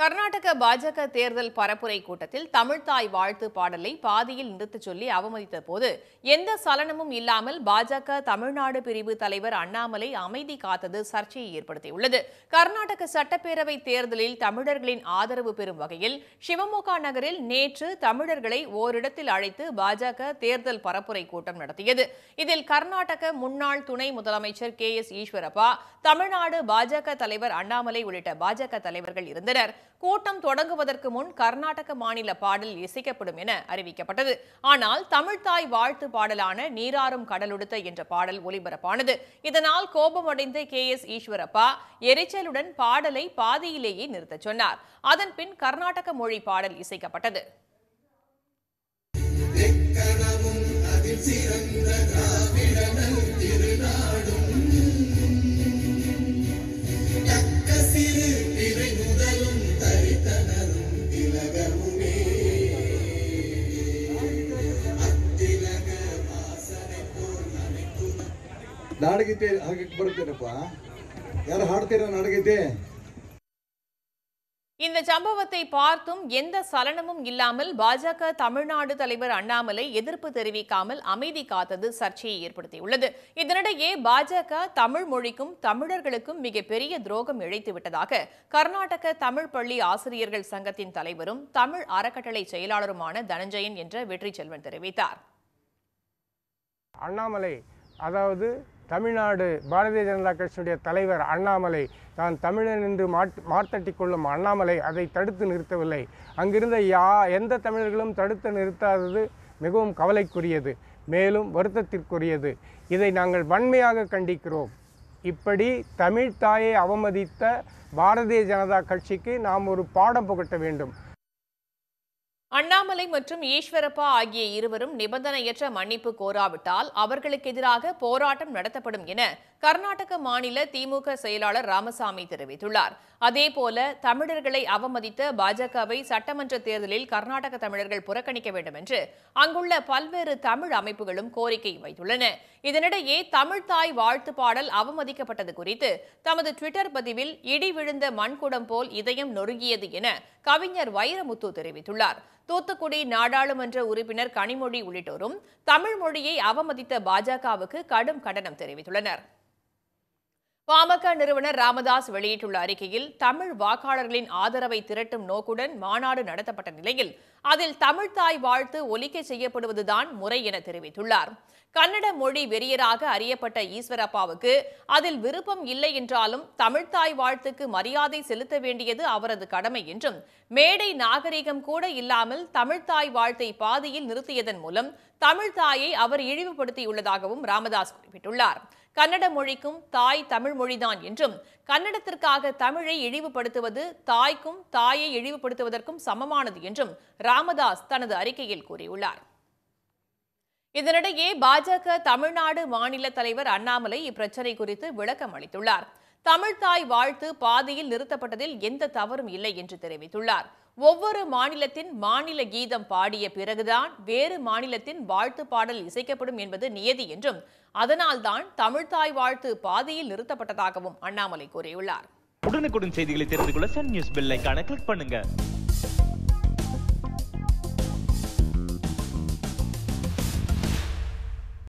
கர்நாடக பாஜக தேர்தல் பரப்புரை கூட்டத்தில் தமிழ்தாய் வாழ்த்து பாடலை பாதியில் நிறுத்தச் சொல்லி அவமதித்த போது எந்த சலனமும் இல்லாமல் பாஜக தமிழ்நாடு பிரிவு தலைவர் அண்ணாமலை அமைதி காத்தது சர்ச்சையை ஏற்படுத்தியுள்ளது கர்நாடக சட்டப்பேரவை தேர்தலில் தமிழர்களின் ஆதரவு பெறும் வகையில் சிவமோகா நகரில் நேற்று தமிழர்களை ஓரிடத்தில் அழைத்து பாஜக தேர்தல் பரப்புரை கூட்டம் நடத்தியது இதில் கர்நாடக முன்னாள் துணை முதலமைச்சர் கே எஸ் ஈஸ்வரப்பா தமிழ்நாடு பாஜக தலைவர் அண்ணாமலை உள்ளிட்ட பாஜக தலைவர்கள் இருந்தனர் கூட்டம் தொடங்குவதற்கு முன் கர்நாடக மாநில பாடல் இசைக்கப்படும் என அறிவிக்கப்பட்டது ஆனால் தமிழ்தாய் வாழ்த்து பாடலான நீராறும் கடலுடுத்த என்ற பாடல் ஒலிபரப்பானது இதனால் கோபமடைந்த கே எஸ் ஈஸ்வரப்பா எரிச்சலுடன் பாடலை பாதியிலேயே நிறுத்தச் சொன்னார் அதன்பின் கர்நாடக மொழி பாடல் இசைக்கப்பட்டது ನಾಡಗೀತೆ ಹಾಗೆ ಬರುತ್ತೇನಪ್ಪ ಯಾರು ಹಾಡ್ತೀರಾ ನಾಡಗೀತೆ இந்த சம்பவத்தை பார்த்தும் எந்த சலனமும் இல்லாமல் பாஜக தமிழ்நாடு தலைவர் அண்ணாமலை எதிர்ப்பு தெரிவிக்காமல் அமைதி காத்தது சர்ச்சையை ஏற்படுத்தியுள்ளது இதனிடையே பாஜக தமிழ் மொழிக்கும் தமிழர்களுக்கும் மிகப்பெரிய துரோகம் இழைத்து விட்டதாக கர்நாடக தமிழ் பள்ளி ஆசிரியர்கள் சங்கத்தின் தலைவரும் தமிழ் அறக்கட்டளை செயலாளருமான தனஞ்சயன் என்ற வெற்றி செல்வன் தெரிவித்தார் அண்ணாமலை அதாவது தமிழ்நாடு பாரதிய ஜனதா கட்சியுடைய தலைவர் அண்ணாமலை தான் தமிழன் என்று மார்த்தட்டி கொள்ளும் அண்ணாமலை அதை தடுத்து நிறுத்தவில்லை அங்கிருந்த யா எந்த தமிழர்களும் தடுத்து நிறுத்தாதது மிகவும் கவலைக்குரியது மேலும் வருத்தத்திற்குரியது இதை நாங்கள் வன்மையாக கண்டிக்கிறோம் இப்படி தமிழ் தாயை அவமதித்த பாரதிய ஜனதா கட்சிக்கு நாம் ஒரு பாடம் புகட்ட வேண்டும் அண்ணாமலை மற்றும் ஈஸ்வரப்பா ஆகிய இருவரும் நிபந்தனையற்ற மன்னிப்பு கோராவிட்டால் அவர்களுக்கு எதிராக போராட்டம் நடத்தப்படும் என கர்நாடக மாநில திமுக செயலாளர் ராமசாமி தெரிவித்துள்ளார் அதேபோல தமிழர்களை அவமதித்த பாஜகவை சட்டமன்ற தேர்தலில் கர்நாடக தமிழர்கள் புறக்கணிக்க வேண்டும் என்று அங்குள்ள பல்வேறு தமிழ் அமைப்புகளும் கோரிக்கை வைத்துள்ளன இதனிடையே தமிழ் தாய் வாழ்த்து பாடல் அவமதிக்கப்பட்டது குறித்து தமது டுவிட்டர் பதிவில் இடி விழுந்த மண்குடம் போல் இதயம் நொறுங்கியது என கவிஞர் வைரமுத்து தெரிவித்துள்ளார் தூத்துக்குடி நாடாளுமன்ற உறுப்பினர் கனிமொழி உள்ளிட்டோரும் தமிழ் மொழியை அவமதித்த பாஜகவுக்கு கடும் கண்டனம் தெரிவித்துள்ளனர் பாமக நிறுவனர் ராமதாஸ் வெளியிட்டுள்ள அறிக்கையில் தமிழ் வாக்காளர்களின் ஆதரவை திரட்டும் நோக்குடன் மாநாடு நடத்தப்பட்ட நிலையில் அதில் தமிழ் தாய் வாழ்த்து ஒலிக்க செய்யப்படுவதுதான் முறை என தெரிவித்துள்ளார் கன்னட மொழி வெறியராக அறியப்பட்ட ஈஸ்வரப்பாவுக்கு அதில் விருப்பம் இல்லை என்றாலும் தமிழ்தாய் வாழ்த்துக்கு மரியாதை செலுத்த வேண்டியது அவரது கடமை என்றும் மேடை நாகரிகம் கூட இல்லாமல் தமிழ்தாய் வாழ்த்தை பாதியில் நிறுத்தியதன் மூலம் தமிழ்தாயை அவர் இழிவுபடுத்தியுள்ளதாகவும் ராமதாஸ் குறிப்பிட்டுள்ளார் கன்னட மொழிக்கும் தாய் தமிழ் மொழிதான் என்றும் கன்னடத்திற்காக தமிழை இழிவுபடுத்துவது தாய்க்கும் தாயை இழிவுபடுத்துவதற்கும் சமமானது என்றும் ராமதாஸ் தனது அறிக்கையில் கூறியுள்ளார் இதனிடையே பாஜக தமிழ்நாடு மாநில தலைவர் அண்ணாமலை இப்பிரச்சனை குறித்து விளக்கம் அளித்துள்ளார் தமிழ்தாய் வாழ்த்து பாதியில் நிறுத்தப்பட்டதில் எந்த தவறும் இல்லை என்று தெரிவித்துள்ளார் ஒவ்வொரு மாநிலத்தின் மாநில கீதம் பாடிய பிறகுதான் வேறு மாநிலத்தின் வாழ்த்து பாடல் இசைக்கப்படும் என்பது நியதி என்றும் அதனால்தான் தமிழ்தாய் வாழ்த்து பாதியில் நிறுத்தப்பட்டதாகவும் அண்ணாமலை கூறியுள்ளார் உடனுக்குடன் செய்திகளை தெரிந்து கொள்ள சன் நியூஸ் பெல் கிளிக் பண்ணுங்க